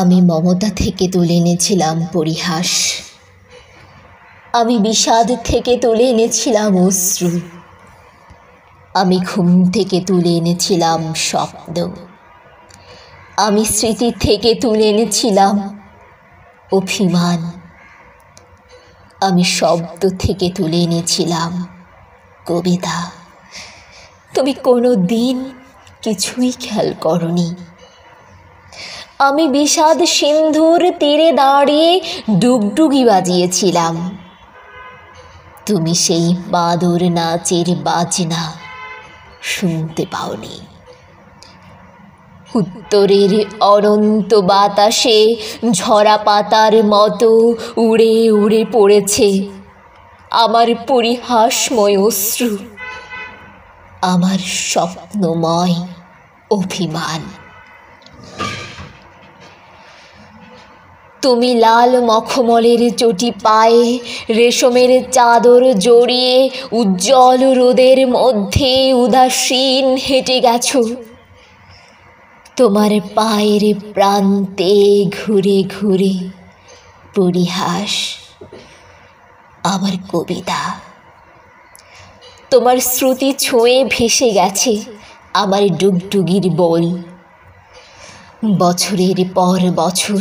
আমি মমতা থেকে তুলে এনেছিলাম পরিহাস আমি বিষাদ থেকে তুলে এনেছিলাম অশ্রু আমি ঘুম থেকে তুলে এনেছিলাম স্বপ্ন আমি স্মৃতি থেকে তুলে এনেছিলাম অভিমান আমি শব্দ থেকে তুলে এনেছিলাম কবিতা তুমি কোনো দিন কিছুই খেয়াল করনি আমি বিষাদ সিন্ধুর তীরে দাঁড়িয়ে ডুগডুগি বাজিয়েছিলাম তুমি সেই বাদুর নাচের বাজনা শুনতে পাওনি উত্তরের অনন্ত বাতাসে ঝরা পাতার মতো উড়ে উড়ে পড়েছে আমার পরিহাসময় অশ্রু আমার স্বপ্নময় অভিমান তুমি লাল মখমলের চটি পায়ে রেশমের চাদর জড়িয়ে উজ্জ্বল রোদের মধ্যে উদাসীন হেঁটে গেছ তোমার পায়ের প্রান্তে ঘুরে ঘুরে পরিহাস আমার কবিতা তোমার শ্রুতি ছোঁয়ে ভেসে গেছে আমার ডুগডুগির বল বছরের পর বছর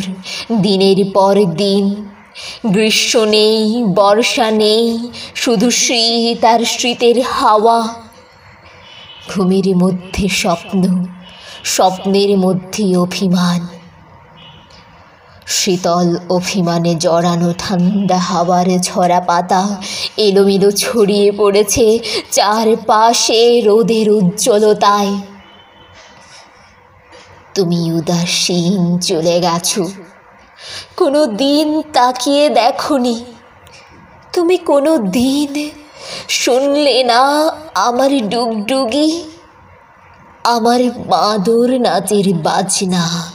দিনের পর দিন গ্রীষ্ম নেই বর্ষা নেই শুধু শীত আর শীতের হাওয়া ঘুমের মধ্যে স্বপ্ন স্বপ্নের মধ্যে অভিমান শীতল অভিমানে জড়ানো ঠান্ডা হাওয়ার ছড়া পাতা এলোমেলো ছড়িয়ে পড়েছে চারপাশে রোদের উজ্জ্বলতায় তুমি উদাসীন চলে গেছো কোনো দিন তাকিয়ে দেখনি তুমি কোনো দিন শুনলে না আমার ডুগডুগি আমার মাদুর নাচের বাজনা